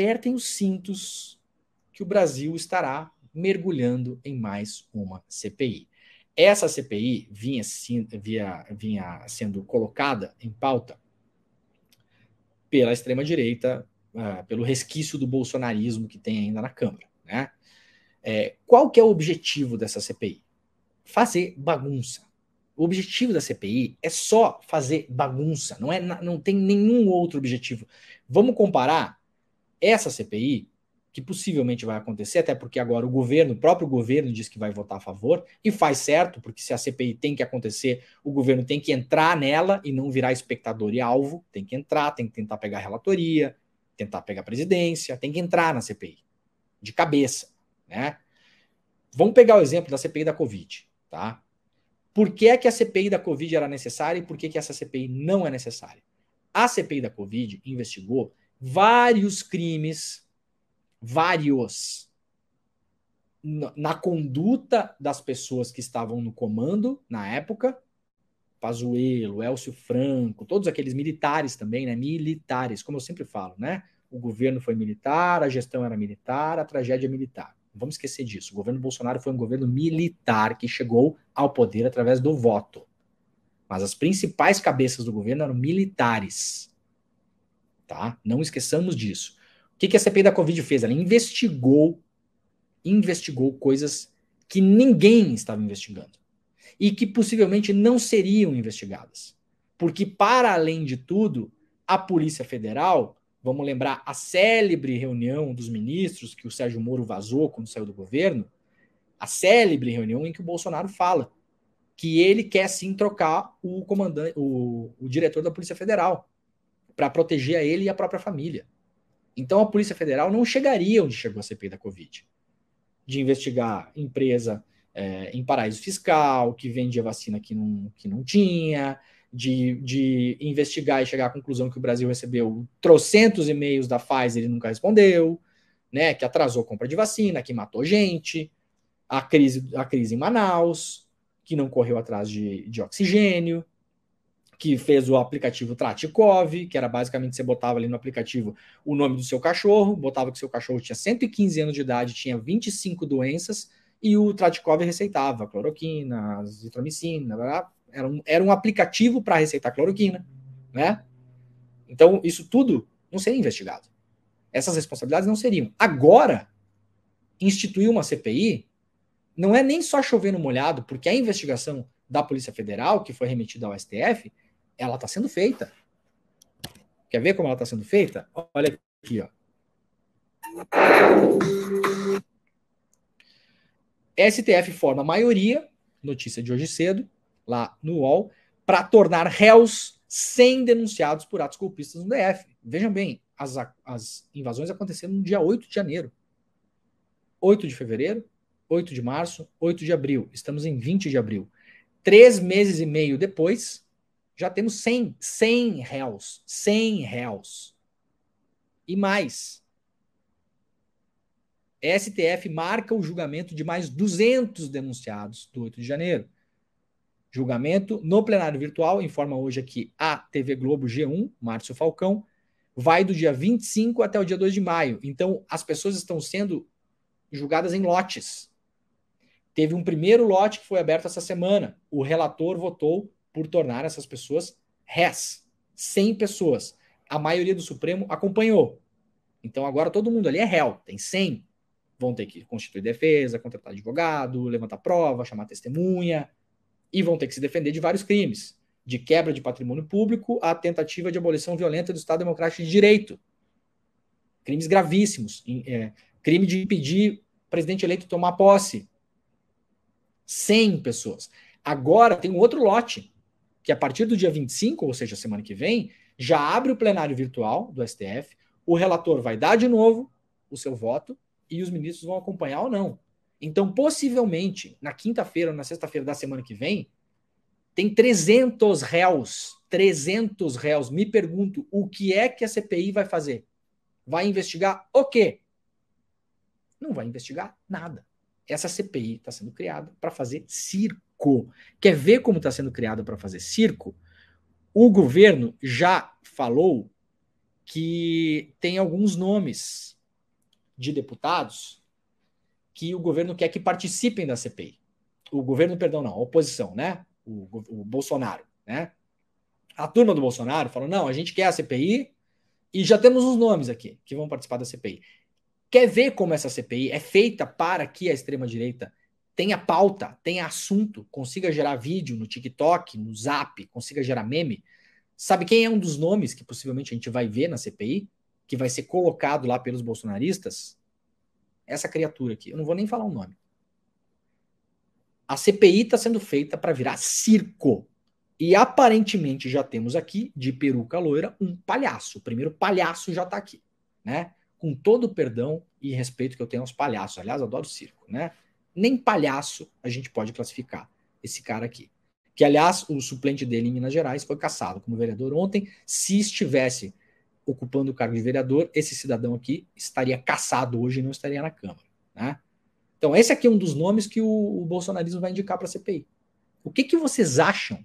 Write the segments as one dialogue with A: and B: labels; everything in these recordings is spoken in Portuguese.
A: apertem os cintos que o Brasil estará mergulhando em mais uma CPI. Essa CPI vinha, vinha sendo colocada em pauta pela extrema-direita, uh, pelo resquício do bolsonarismo que tem ainda na Câmara. Né? É, qual que é o objetivo dessa CPI? Fazer bagunça. O objetivo da CPI é só fazer bagunça, não, é, não tem nenhum outro objetivo. Vamos comparar essa CPI, que possivelmente vai acontecer, até porque agora o governo, o próprio governo, diz que vai votar a favor, e faz certo, porque se a CPI tem que acontecer, o governo tem que entrar nela e não virar espectador e alvo, tem que entrar, tem que tentar pegar a relatoria, tentar pegar a presidência, tem que entrar na CPI, de cabeça, né? Vamos pegar o exemplo da CPI da Covid, tá? Por que, é que a CPI da Covid era necessária e por que, é que essa CPI não é necessária? A CPI da Covid investigou vários crimes, vários, na conduta das pessoas que estavam no comando na época, Pazuello, Elcio Franco, todos aqueles militares também, né? Militares, como eu sempre falo, né? O governo foi militar, a gestão era militar, a tragédia é militar. Não vamos esquecer disso. O governo Bolsonaro foi um governo militar que chegou ao poder através do voto. Mas as principais cabeças do governo eram militares tá? Não esqueçamos disso. O que, que a CPI da Covid fez? Ela investigou, investigou coisas que ninguém estava investigando e que possivelmente não seriam investigadas. Porque, para além de tudo, a Polícia Federal, vamos lembrar a célebre reunião dos ministros que o Sérgio Moro vazou quando saiu do governo, a célebre reunião em que o Bolsonaro fala que ele quer sim trocar o comandante, o, o diretor da Polícia Federal para proteger a ele e a própria família. Então a Polícia Federal não chegaria onde chegou a CPI da Covid, de investigar empresa é, em paraíso fiscal, que vendia vacina que não, que não tinha, de, de investigar e chegar à conclusão que o Brasil recebeu trocentos e-mails da Pfizer e nunca respondeu, né, que atrasou compra de vacina, que matou gente, a crise, a crise em Manaus, que não correu atrás de, de oxigênio que fez o aplicativo Tratikov, que era basicamente você botava ali no aplicativo o nome do seu cachorro, botava que seu cachorro tinha 115 anos de idade, tinha 25 doenças, e o Tratikov receitava cloroquina, azitromicina, era um, era um aplicativo para receitar cloroquina, né? Então, isso tudo não seria investigado. Essas responsabilidades não seriam. Agora, instituir uma CPI não é nem só chover no molhado, porque a investigação da Polícia Federal, que foi remetida ao STF, ela está sendo feita. Quer ver como ela está sendo feita? Olha aqui, ó. STF forma maioria, notícia de hoje cedo, lá no UOL, para tornar réus sem denunciados por atos golpistas no DF. Vejam bem, as, as invasões aconteceram no dia 8 de janeiro. 8 de fevereiro, 8 de março, 8 de abril. Estamos em 20 de abril. Três meses e meio depois, já temos 100, 100 réus, 100 réus. E mais. STF marca o julgamento de mais 200 denunciados do 8 de janeiro. Julgamento no plenário virtual, informa hoje aqui a TV Globo G1, Márcio Falcão, vai do dia 25 até o dia 2 de maio. Então, as pessoas estão sendo julgadas em lotes. Teve um primeiro lote que foi aberto essa semana. O relator votou por tornar essas pessoas réis. 100 pessoas. A maioria do Supremo acompanhou. Então agora todo mundo ali é réu, tem 100. Vão ter que constituir defesa, contratar advogado, levantar prova, chamar testemunha. E vão ter que se defender de vários crimes. De quebra de patrimônio público a tentativa de abolição violenta do Estado Democrático de Direito. Crimes gravíssimos. É, crime de impedir o presidente eleito tomar posse. 100 pessoas. Agora tem um outro lote que a partir do dia 25, ou seja, semana que vem, já abre o plenário virtual do STF, o relator vai dar de novo o seu voto e os ministros vão acompanhar ou não. Então, possivelmente, na quinta-feira ou na sexta-feira da semana que vem, tem 300 réus. 300 réus. Me pergunto, o que é que a CPI vai fazer? Vai investigar o quê? Não vai investigar nada. Essa CPI está sendo criada para fazer circo circo. Quer ver como está sendo criado para fazer circo? O governo já falou que tem alguns nomes de deputados que o governo quer que participem da CPI. O governo, perdão, não, a oposição, né? O, o Bolsonaro, né? A turma do Bolsonaro falou: não, a gente quer a CPI e já temos os nomes aqui que vão participar da CPI. Quer ver como essa CPI é feita para que a extrema-direita tenha pauta, tenha assunto, consiga gerar vídeo no TikTok, no Zap, consiga gerar meme. Sabe quem é um dos nomes que possivelmente a gente vai ver na CPI, que vai ser colocado lá pelos bolsonaristas? Essa criatura aqui. Eu não vou nem falar o nome. A CPI está sendo feita para virar circo. E aparentemente já temos aqui, de peruca loira, um palhaço. O primeiro palhaço já está aqui, né? Com todo o perdão e respeito que eu tenho aos palhaços. Aliás, adoro circo, né? nem palhaço a gente pode classificar esse cara aqui. Que, aliás, o suplente dele em Minas Gerais foi caçado como vereador ontem. Se estivesse ocupando o cargo de vereador, esse cidadão aqui estaria caçado hoje e não estaria na Câmara. Né? Então, esse aqui é um dos nomes que o, o bolsonarismo vai indicar para a CPI. O que, que vocês acham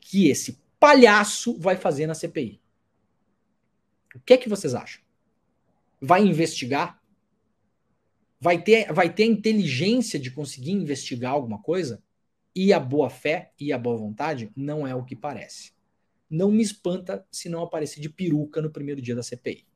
A: que esse palhaço vai fazer na CPI? O que é que vocês acham? Vai investigar? vai ter, vai ter a inteligência de conseguir investigar alguma coisa? E a boa fé e a boa vontade não é o que parece. Não me espanta se não aparecer de peruca no primeiro dia da CPI.